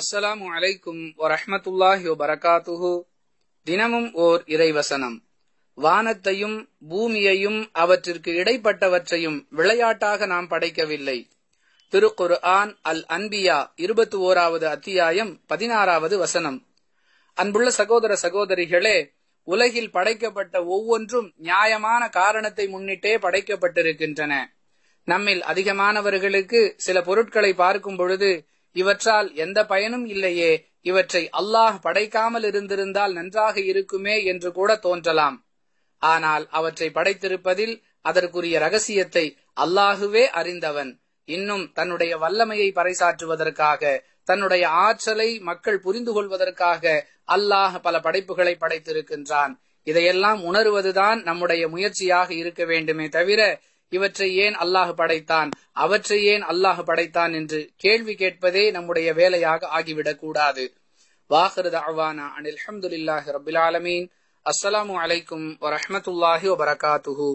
அஸ்ஸலாமு அலைக்கும் வரஹமத்துல்லாஹி வரகாத்துஹு தினமும் ஓர் இறைவசனம் வானத்தையும் பூமியையும் அவற்றிற்கு இடைப்பட்டவற்றையும் விளையாட்டாக நாம் படைக்கவில்லை திருக்குர் ஆன் அல் அன்பியா இருபத்தி ஓராவது அத்தியாயம் பதினாறாவது வசனம் அன்புள்ள சகோதர சகோதரிகளே உலகில் படைக்கப்பட்ட ஒவ்வொன்றும் நியாயமான காரணத்தை முன்னிட்டே படைக்கப்பட்டிருக்கின்றன நம்மில் அதிகமானவர்களுக்கு சில பொருட்களை பார்க்கும் பொழுது இவற்றால் எந்த பயனும் இல்லையே இவற்றை அல்லாஹ் படைக்காமல் இருந்திருந்தால் நன்றாக இருக்குமே என்று கூட தோன்றலாம் ஆனால் அவற்றை படைத்திருப்பதில் அதற்குரிய ரகசியத்தை அல்லாஹுவே அறிந்தவன் இன்னும் தன்னுடைய வல்லமையை பறைசாற்றுவதற்காக தன்னுடைய ஆற்றலை மக்கள் புரிந்து கொள்வதற்காக அல்லாஹ் பல படைப்புகளை படைத்திருக்கின்றான் இதையெல்லாம் உணர்வதுதான் நம்முடைய முயற்சியாக இருக்க வேண்டுமே தவிர இவற்றை ஏன் அல்லாஹ் படைத்தான் அவற்றை ஏன் அல்லாஹ் படைத்தான் என்று கேள்வி கேட்பதே நம்முடைய வேலையாக ஆகிவிடக் கூடாது வாஹருத் அனில் அஹமதுல்லாஹி ரபில் ஆலமீன் அஸ்ஸலாமு அலைக்கும் வரமத்துல்லாஹி வபரகாத்துஹூ